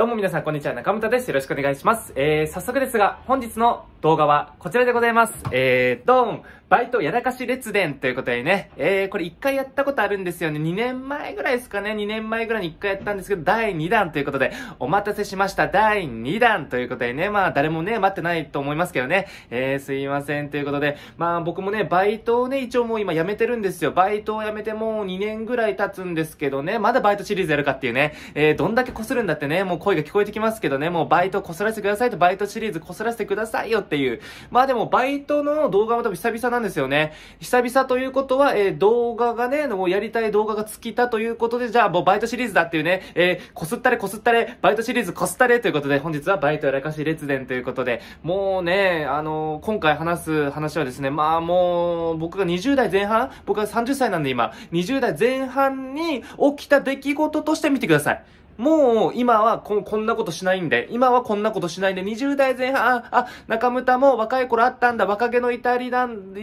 どうも皆さん、こんにちは。中村です。よろしくお願いします。えー、早速ですが、本日の動画はこちらでございます。えー、ドンバイトやらかし列伝ということでね、えー、これ1回やったことあるんですよね。2年前ぐらいですかね。2年前ぐらいに1回やったんですけど、第2弾ということで、お待たせしました。第2弾ということでね、まあ誰もね、待ってないと思いますけどね。えー、すいませんということで、まあ僕もね、バイトをね、一応もう今辞めてるんですよ。バイトを辞めてもう2年ぐらい経つんですけどね、まだバイトシリーズやるかっていうね、えー、どんだけこするんだってね、もう声が聞こえてきますけどね、もうバイトこすらせてくださいと、バイトシリーズこすらせてくださいよっていう。まあでも、バイトの動画も多分久々なんですよね。久々ということは、えー、動画がね、もうやりたい動画が尽きたということで、じゃあもうバイトシリーズだっていうね、えー、こすったれこすったれ、バイトシリーズこすったれということで、本日はバイトやらかし列伝ということで、もうね、あのー、今回話す話はですね、まあもう、僕が20代前半僕は30歳なんで今、20代前半に起きた出来事として見てください。もう今はここんなことしないんで、今はこんなことしないんで、20代前半、あ、あ中村も若い頃あったんだ、若気の至りなん、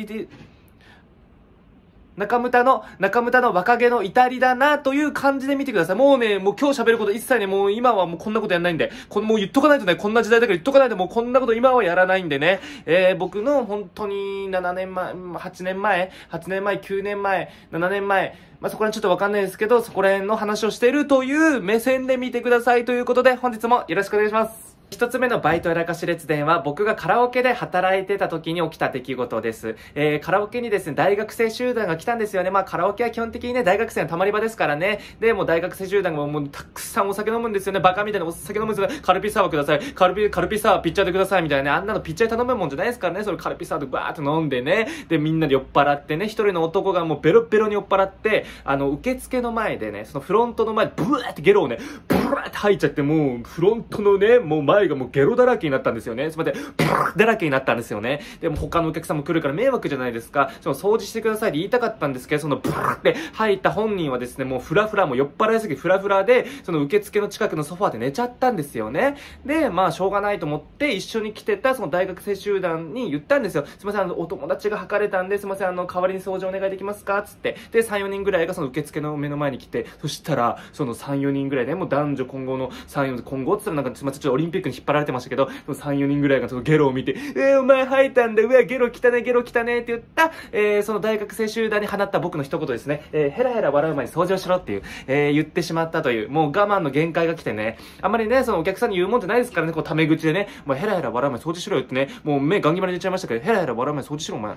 中村の、中村の若気の至りだなという感じで見てください。もうね、もう今日喋ること一切ね、もう今はもうこんなことやんないんで、こもう言っとかないとね、こんな時代だから言っとかないともうこんなこと今はやらないんでね、えー、僕の本当に7年前、8年前、8年前、9年前、7年前、まあ、そこら辺ちょっとわかんないですけど、そこら辺の話をしているという目線で見てくださいということで、本日もよろしくお願いします。一つ目のバイトやらかし列伝は僕がカラオケで働いてた時に起きた出来事です。えー、カラオケにですね、大学生集団が来たんですよね。まあカラオケは基本的にね、大学生のたまり場ですからね。で、もう大学生集団がもうたくさんお酒飲むんですよね。バカみたいなお酒飲むんですよ。カルピサワーください。カルピ、カルピサワーピッチャーでくださいみたいなね。あんなのピッチャーで頼むもんじゃないですからね。それカルピサワーでバーっと飲んでね。で、みんなで酔っ払ってね。一人の男がもうベロベロに酔っ払って、あの、受付の前でね、そのフロントの前、ブーってゲロをね、ブーって吐いちゃって、もうフロントのね、もう前前がもうゲロだらけになったんですよね。すみません、ブーだらけになったんですよね。でも他のお客さんも来るから迷惑じゃないですか。その掃除してくださいって言いたかったんですけど、そのブーって入った本人はですね、もうフラフラ、もう酔っ払いすぎフラフラで、その受付の近くのソファーで寝ちゃったんですよね。で、まあしょうがないと思って一緒に来てたその大学生集団に言ったんですよ。すみません、あの、お友達がかれたんで、すみません、あの、代わりに掃除お願いできますかつって。で、3、4人ぐらいがその受付の目の前に来て、そしたら、その3、4人ぐらいね、もう男女混合の3、4、混合って言ったらなんかすみません、ちょっとオリンピッククに引っ張られてましたけど、3、4人ぐらいがそのゲロを見て、えー、お前吐いたんだ、うわ、ゲロ汚ね、ゲロ汚ねって言った、えー、その大学生集団に放った僕の一言ですね、えー、ヘラヘラ笑う前に掃除をしろっていう、えー、言ってしまったという、もう我慢の限界が来てね、あんまりね、そのお客さんに言うもんじゃないですからね、こう、タメ口でね、もうヘラヘラ笑う前に掃除しろよってね、もう目ガンギマに出ちゃいましたけど、ヘラヘラ笑う前に掃除しろ、お前。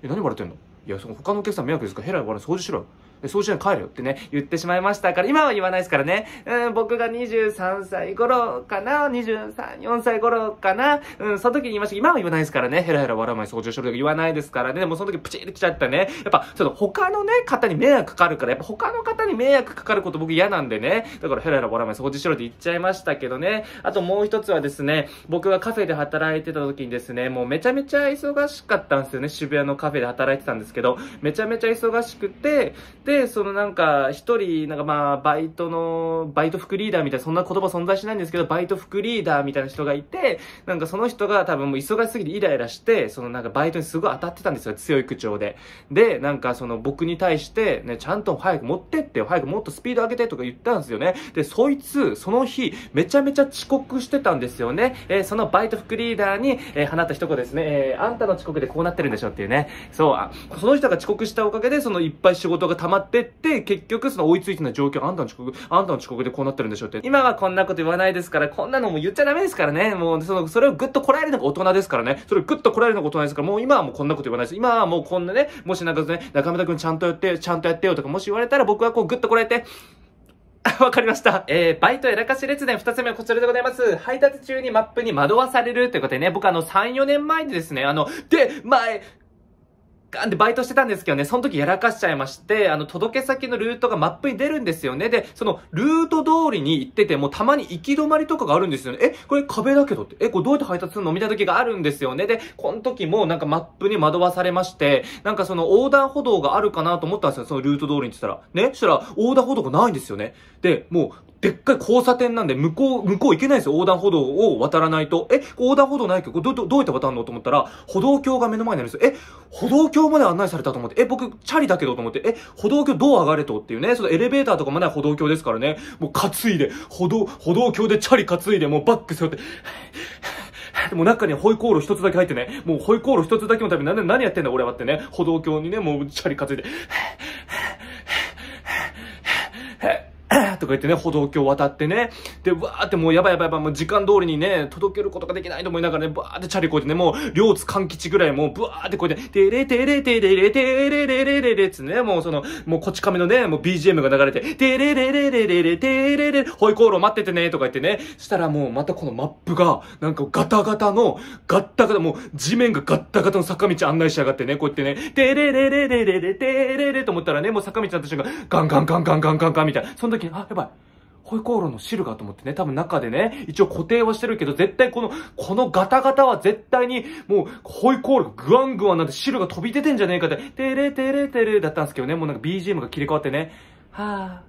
え、何笑ってんのいや、その他のお客さん迷惑ですから、ヘラヘラ笑う前に掃除しろよ。そうしない帰るよってね、言ってしまいましたから、今は言わないですからね。うん、僕が23歳頃かな、23、4歳頃かな、うん、その時に言いました今は言わないですからね、ヘラヘラ笑う前掃除しろとか言わないですからね、もうその時プチって来ちゃったね。やっぱ、その他のね、方に迷惑かかるから、やっぱ他の方に迷惑かかること僕嫌なんでね、だからヘラヘラ笑う前掃除しろって言っちゃいましたけどね、あともう一つはですね、僕がカフェで働いてた時にですね、もうめちゃめちゃ忙しかったんですよね、渋谷のカフェで働いてたんですけど、めちゃめちゃ忙しくて、で、そのなんか、一人、なんかまあ、バイトの、バイト副リーダーみたいな、そんな言葉存在しないんですけど、バイト副リーダーみたいな人がいて、なんかその人が多分もう忙しすぎてイライラして、そのなんかバイトにすごい当たってたんですよ、強い口調で。で、なんかその僕に対して、ね、ちゃんと早く持ってってよ、早くもっとスピード上げてとか言ったんですよね。で、そいつ、その日、めちゃめちゃ遅刻してたんですよね。えー、そのバイト副リーダーに、えー、放った一言ですね、えー、あんたの遅刻でこうなってるんでしょっていうね。そう、その人が遅刻したおかげで、そのいっぱい仕事が溜まってって、結局その追いついてない状況、あんたの遅刻、あんたの遅刻でこうなってるんでしょって。今はこんなこと言わないですから、こんなのも言っちゃダメですからね。もう、その、それをぐっとこらえるのが大人ですからね。それをぐっとこらえるのが大人ですから、もう今はもうこんなこと言わないです。今はもうこんなね、もしなんかね、中村くんちゃんとやって、ちゃんとやってよとか、もし言われたら僕はこうぐっとこらえて、わかりました。えー、バイトやらかし列伝二つ目はこちらでございます。配達中にマップに惑わされるということでね、僕あの3、4年前にですね、あの、で、前、ガンでバイトしてたんですけどね、その時やらかしちゃいまして、あの、届け先のルートがマップに出るんですよね。で、その、ルート通りに行ってても、たまに行き止まりとかがあるんですよね。え、これ壁だけどって、え、これどうやって配達するのみたいな時があるんですよね。で、この時もなんかマップに惑わされまして、なんかその横断歩道があるかなと思ったんですよ。そのルート通りにってたら。ねそしたら、横断歩道がないんですよね。で、もう、でっかい交差点なんで、向こう、向こう行けないんですよ。横断歩道を渡らないと。え、横断歩道ないけど、ど、ど、どうやって渡るのと思ったら、歩道橋が目の前にあるんですよ。え、歩道橋まで案内されたと思って、え、僕、チャリだけどと思って、え、歩道橋どう上がれとっていうね、そのエレベーターとかもない歩道橋ですからね、もう担いで、歩道、歩道橋でチャリ担いで、もうバック背負って、でも中にホイコーロー一つだけ入ってね、もうホイコーロー一つだけのために何何やってんだ俺はってね、歩道橋にね、もうチャリ担いで、へへへへとか言ってね、歩道橋渡ってね、で、わーってもうやばいやばいやばい、もう時間通りにね、届けることができないと思いながらね、ばーってチャリこいてね、もう、両津勘吉ぐらいもう、ぶわーってこうやって、てれてれてれれてれれれれれつね、もうその、もうこち亀のね、もう BGM が流れて、てれれれれれれてれれ、ホイコーロー待っててね、とか言ってね、したらもうまたこのマップが、なんかガタガタの、ガッタガタ、もう地面がガッタガタの坂道案内しやがってね、こうやってね、てれれれれれれれ、れれと思ったらね、もう坂道になった瞬間、ガンガンガンガンガンガンガンみたいな、時に、あ、やばい。ホイコーローの汁がと思ってね、多分中でね、一応固定はしてるけど、絶対この、このガタガタは絶対に、もう、ホイコーローグワングワンなんて汁が飛び出てんじゃねえかって、てれてれてれだったんですけどね、もうなんか BGM が切り替わってね、は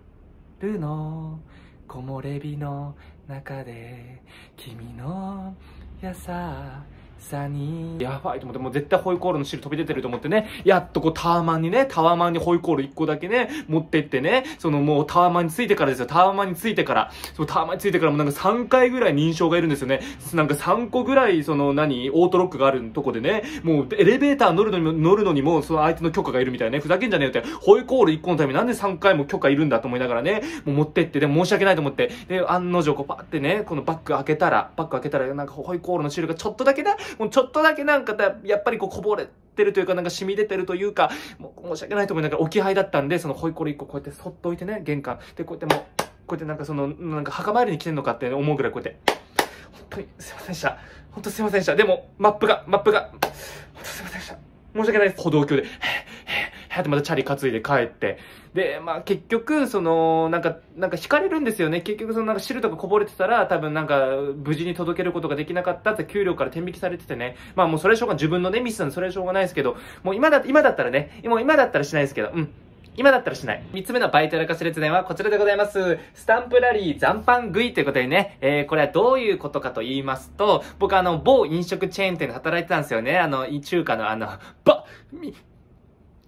ぁ、るの、木漏れ日の中で、君の、やさ、サニー。やばいと思って、もう絶対ホイコールの汁飛び出てると思ってね、やっとこうタワマンにね、タワマンにホイコール1個だけね、持ってってね、そのもうタワマンについてからですよ、タワマンについてから、そのタワマンについてからもなんか3回ぐらい認証がいるんですよね。なんか3個ぐらい、その何、オートロックがあるとこでね、もうエレベーター乗るのにも、乗るのにも、その相手の許可がいるみたいね、ふざけんじゃねえよって、ホイコール1個のためになんで3回も許可いるんだと思いながらね、もう持ってって、でも申し訳ないと思って、で、案の定こうパってね、このバッグ開けたら、バッグ開けたら、なんかホイコールの汁がちょっとだけだ、もうちょっとだけなんかやっぱりこうこぼれてるというか、なんか染み出てるというか、もう申し訳ないと思いながら置き配だったんで、そのホイコロ1個こうやってそっと置いてね、玄関。で、こうやってもう、こうやってなんかその、なんか墓参りに来てんのかって思うぐらいこうやって、本当にすいませんでした。本当すいませんでした。でも、マップが、マップが、本当すいませんでした。申し訳ないです。歩道橋で。はってまたチャリ担いで帰って。で、まあ結局、その、なんか、なんか惹かれるんですよね。結局そのなんか汁とかこぼれてたら、多分なんか無事に届けることができなかったって給料から転引きされててね。まあもうそれはしょうが自分のね、ミスなんでそれはしょうがないですけど、もう今だ、今だったらね、もう今だったらしないですけど、うん。今だったらしない。三つ目のバイトやらかし列伝はこちらでございます。スタンプラリー残飯食いということでね、えー、これはどういうことかと言いますと、僕あの、某飲食チェーン店で働いてたんですよね。あの、中華のあの、ば、み、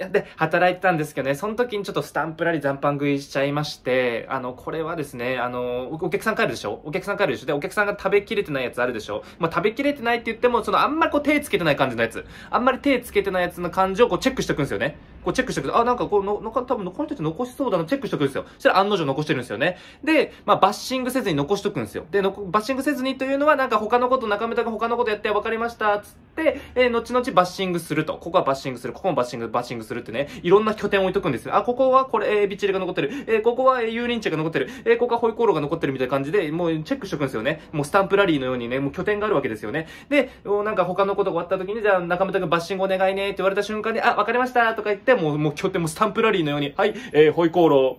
で、働いてたんですけどね、その時にちょっとスタンプラリー残飯食いしちゃいまして、あの、これはですね、あの、お客さん帰るでしょお客さん帰るでしょで、お客さんが食べきれてないやつあるでしょまあ、食べきれてないって言っても、その、あんまりこう手つけてない感じのやつ。あんまり手つけてないやつの感じをこうチェックしておくんですよね。こうチェックしてくと、あ、なんかこうの、のか、多分この人って残しそうだな、チェックしておくんですよ。そしたら案の定残してるんですよね。で、まあ、バッシングせずに残しとくんですよ。で、のバッシングせずにというのは、なんか他のこと、中村が他のことやって分かりました、つって、えー、後々バッシングすると。ここはバッシングする、ここもバッシング、バッシングするってね、いろんな拠点を置いとくんですよ。あ、ここはこれ、えー、ビチリが残ってる。えー、ここは、えー、ユーリンチェが残ってる。えー、ここはホイコーローが残ってるみたいな感じで、もうチェックしておくんですよね。もうスタンプラリーのようにね、もう拠点があるわけですよね。で、なんか他のことが終わった時に、じゃあ中村がバッシングお願いねって言われた瞬間に、あ、分かりましたとか言って、て、もう、もう拠点もスタンプラリーのように、はい、えー、ホイコーロ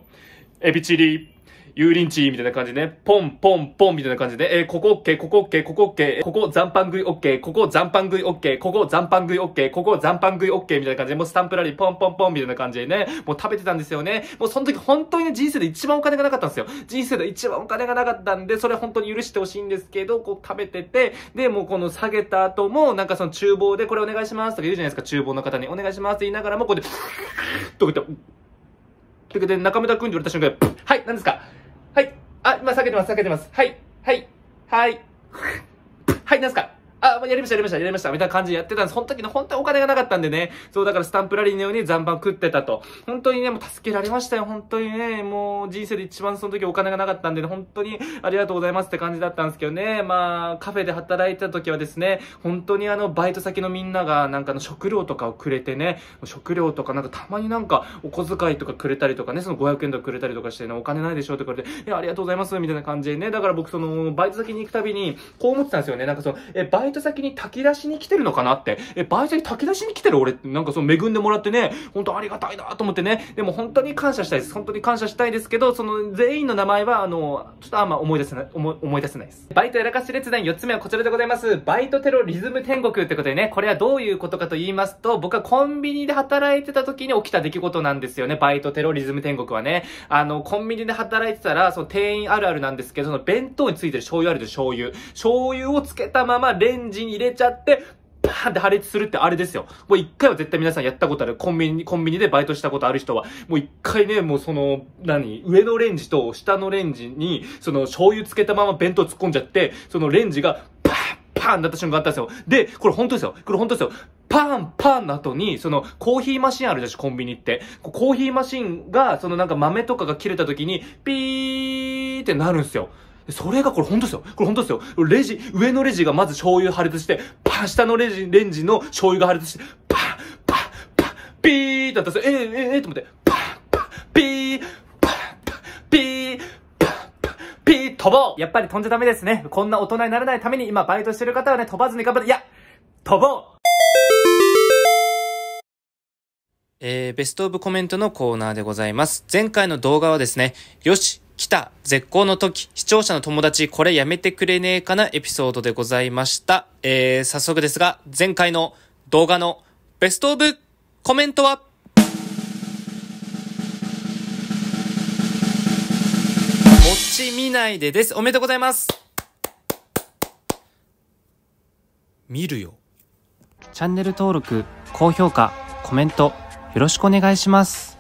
ー、エビチリ、油淋鶏みたいな感じで、ね、ポンポンポンみたいな感じで、えー、ここオッケー、ここオッケー、ここオッケー、ここ残飯食いオッケー、ここ残飯食いオッケー、ここ残飯食いオッケー、ここ残飯食いオッケーみたいな感じで、もうスタンプラリーポンポンポンみたいな感じでね、もう食べてたんですよね。もうその時本当にね、人生で一番お金がなかったんですよ。人生で一番お金がなかったんで、それ本当に許してほしいんですけど、こう食べてて、で、もうこの下げた後も、なんかその厨房でこれお願いしますとか言うじゃないですか、厨房の方にお願いしますって言いながらも、こうやって、とか言って、とか言って中村くんって言われた瞬間、はい、何ですかはい。あ、今避けてます、避けてます。はい。はい。はい。はい、なんすかあ、やりました、やりました、やりました、みたいな感じでやってたんです。その時の本当にお金がなかったんでね、そう、だからスタンプラリーのように残飯食ってたと。本当にね、もう助けられましたよ、本当にね、もう人生で一番その時お金がなかったんでね、本当にありがとうございますって感じだったんですけどね、まあ、カフェで働いてた時はですね、本当にあの、バイト先のみんなが、なんかの食料とかをくれてね、食料とかなんかたまになんかお小遣いとかくれたりとかね、その500円とかくれたりとかしてね、お金ないでしょって言われて、いや、ありがとうございます、みたいな感じでね、だから僕その、バイト先に行くたびに、こう思ってたんですよね、なんかその、え、バイイト先に炊き出しに来てるのかなって。え、バイトに炊き出しに来てる俺って、なんかその恵んでもらってね、本当ありがたいなと思ってね。でも本当に感謝したいです。本当に感謝したいですけど、その全員の名前は、あの、ちょっとあんま思い出せない、思思い出せないです。バイトやらかし列伝4つ目はこちらでございます。バイトテロリズム天国ってことでね、これはどういうことかと言いますと、僕はコンビニで働いてた時に起きた出来事なんですよね。バイトテロリズム天国はね。あの、コンビニで働いてたら、その店員あるあるなんですけど、その弁当についてる醤油あるでしょ、醤油。醤油をつけたままレンンジン入れちゃって、バーンって破裂するってあれですよ。もう一回は絶対皆さんやったことある。コンビニ、コンビニでバイトしたことある人は、もう一回ね、もうその、何、上のレンジと下のレンジに、その醤油つけたまま弁当突っ込んじゃって、そのレンジが、パーンパーンなった瞬間あったんですよ。で、これ本当ですよ。これ本当ですよ。パンパンの後に、その、コーヒーマシンあるでしょ、コンビニって。コーヒーマシンが、そのなんか豆とかが切れた時に、ピーってなるんですよ。それがこれ本当ですよ。これ本当ですよ。レジ、上のレジがまず醤油破裂して、パン下のレジ、レンジの醤油が破裂して、パン、パン、パン、ピーってなったんですよ。えー、えー、えー、と思って、パン、パン、ピー、パン、パン、ピー、パン、パン、ピー、飛ぼうやっぱり飛んじゃダメですね。こんな大人にならないために今バイトしてる方はね、飛ばずに頑張って、いや、飛ぼうえー、ベストオブコメントのコーナーでございます。前回の動画はですね、よし来た絶好の時、視聴者の友達、これやめてくれねえかなエピソードでございました。えー、早速ですが、前回の動画のベストオブコメントはっち見ないでです。おめでとうございます。見るよ。チャンネル登録、高評価、コメント、よろしくお願いします。